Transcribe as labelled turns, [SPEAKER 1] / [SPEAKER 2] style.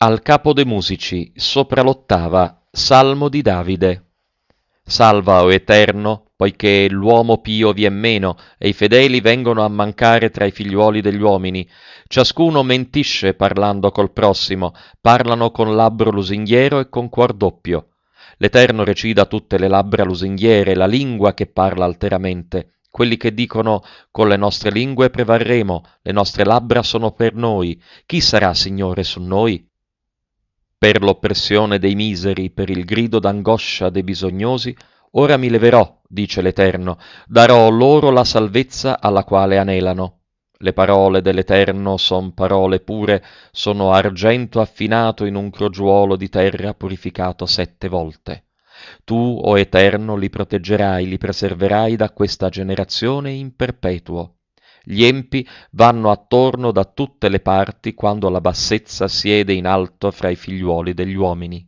[SPEAKER 1] al capo dei musici, sopra l'ottava, Salmo di Davide. Salva, o Eterno, poiché l'uomo pio vi è meno, e i fedeli vengono a mancare tra i figliuoli degli uomini. Ciascuno mentisce parlando col prossimo, parlano con labbro lusinghiero e con cuor doppio. L'Eterno recida tutte le labbra lusinghiere, la lingua che parla alteramente. Quelli che dicono con le nostre lingue prevarremo, le nostre labbra sono per noi. Chi sarà Signore su noi? Per l'oppressione dei miseri, per il grido d'angoscia dei bisognosi, ora mi leverò, dice l'Eterno, darò loro la salvezza alla quale anelano. Le parole dell'Eterno son parole pure, sono argento affinato in un crogiuolo di terra purificato sette volte. Tu, o Eterno, li proteggerai, li preserverai da questa generazione in perpetuo. Gli empi vanno attorno da tutte le parti quando la bassezza siede in alto fra i figliuoli degli uomini.